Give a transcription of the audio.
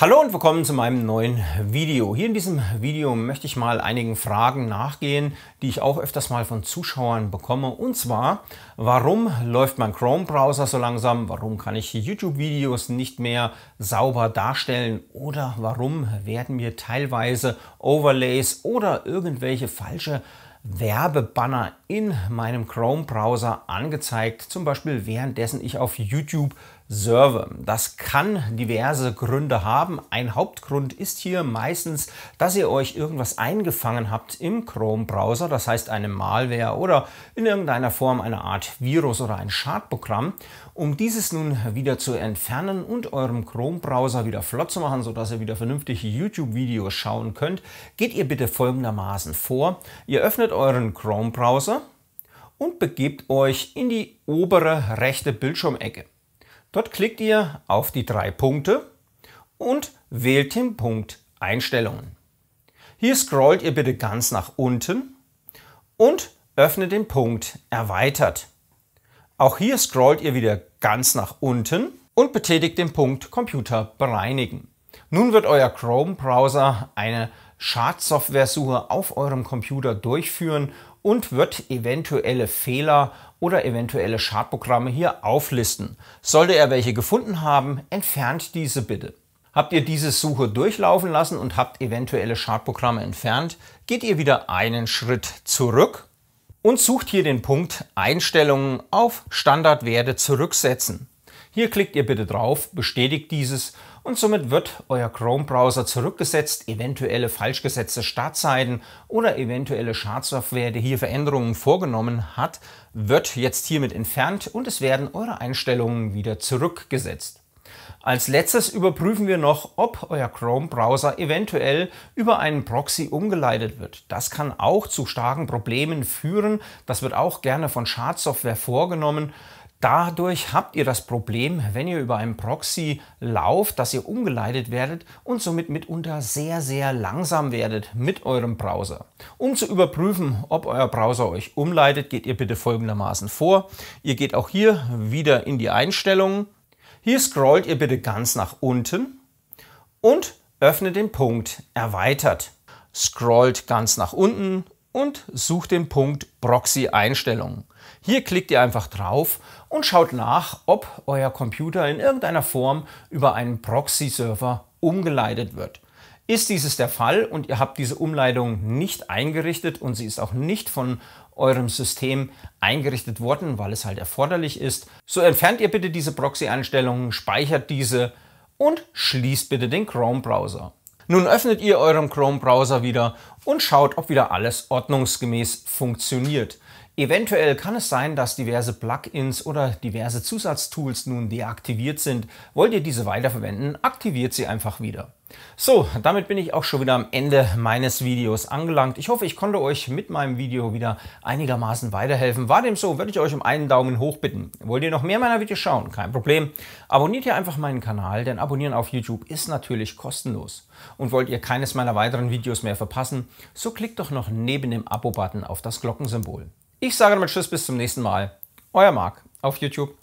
Hallo und willkommen zu meinem neuen Video. Hier in diesem Video möchte ich mal einigen Fragen nachgehen, die ich auch öfters mal von Zuschauern bekomme. Und zwar, warum läuft mein Chrome-Browser so langsam? Warum kann ich YouTube-Videos nicht mehr sauber darstellen? Oder warum werden mir teilweise Overlays oder irgendwelche falsche Werbebanner in meinem Chrome-Browser angezeigt, zum Beispiel währenddessen ich auf YouTube serve. Das kann diverse Gründe haben. Ein Hauptgrund ist hier meistens, dass ihr euch irgendwas eingefangen habt im Chrome-Browser, das heißt eine Malware oder in irgendeiner Form eine Art Virus oder ein Schadprogramm. Um dieses nun wieder zu entfernen und eurem Chrome-Browser wieder flott zu machen, sodass ihr wieder vernünftige YouTube-Videos schauen könnt, geht ihr bitte folgendermaßen vor. Ihr öffnet öffnet euren Chrome-Browser und begebt euch in die obere rechte Bildschirmecke. Dort klickt ihr auf die drei Punkte und wählt den Punkt Einstellungen. Hier scrollt ihr bitte ganz nach unten und öffnet den Punkt Erweitert. Auch hier scrollt ihr wieder ganz nach unten und betätigt den Punkt Computer bereinigen. Nun wird euer Chrome-Browser eine Schadsoftware-Suche auf eurem Computer durchführen und wird eventuelle Fehler oder eventuelle Schadprogramme hier auflisten. Sollte er welche gefunden haben, entfernt diese bitte. Habt ihr diese Suche durchlaufen lassen und habt eventuelle Schadprogramme entfernt, geht ihr wieder einen Schritt zurück und sucht hier den Punkt Einstellungen auf Standardwerte zurücksetzen. Hier klickt ihr bitte drauf, bestätigt dieses und somit wird euer Chrome-Browser zurückgesetzt, eventuelle falsch gesetzte Startseiten oder eventuelle Schadsoftware, die hier Veränderungen vorgenommen hat, wird jetzt hiermit entfernt und es werden eure Einstellungen wieder zurückgesetzt. Als letztes überprüfen wir noch, ob euer Chrome-Browser eventuell über einen Proxy umgeleitet wird. Das kann auch zu starken Problemen führen. Das wird auch gerne von Schadsoftware vorgenommen. Dadurch habt ihr das Problem, wenn ihr über einen Proxy lauft, dass ihr umgeleitet werdet und somit mitunter sehr, sehr langsam werdet mit eurem Browser. Um zu überprüfen, ob euer Browser euch umleitet, geht ihr bitte folgendermaßen vor. Ihr geht auch hier wieder in die Einstellungen. Hier scrollt ihr bitte ganz nach unten und öffnet den Punkt Erweitert. Scrollt ganz nach unten und sucht den Punkt Proxy Einstellungen. Hier klickt ihr einfach drauf und schaut nach, ob euer Computer in irgendeiner Form über einen Proxy-Server umgeleitet wird. Ist dieses der Fall und ihr habt diese Umleitung nicht eingerichtet und sie ist auch nicht von eurem System eingerichtet worden, weil es halt erforderlich ist, so entfernt ihr bitte diese Proxy-Einstellungen, speichert diese und schließt bitte den Chrome-Browser. Nun öffnet ihr euren Chrome-Browser wieder und schaut, ob wieder alles ordnungsgemäß funktioniert. Eventuell kann es sein, dass diverse Plugins oder diverse Zusatztools nun deaktiviert sind. Wollt ihr diese weiterverwenden, aktiviert sie einfach wieder. So, damit bin ich auch schon wieder am Ende meines Videos angelangt. Ich hoffe, ich konnte euch mit meinem Video wieder einigermaßen weiterhelfen. War dem so, würde ich euch um einen Daumen hoch bitten. Wollt ihr noch mehr meiner Videos schauen? Kein Problem. Abonniert ihr einfach meinen Kanal, denn Abonnieren auf YouTube ist natürlich kostenlos. Und wollt ihr keines meiner weiteren Videos mehr verpassen, so klickt doch noch neben dem Abo-Button auf das Glockensymbol. Ich sage damit Tschüss, bis zum nächsten Mal. Euer Marc auf YouTube.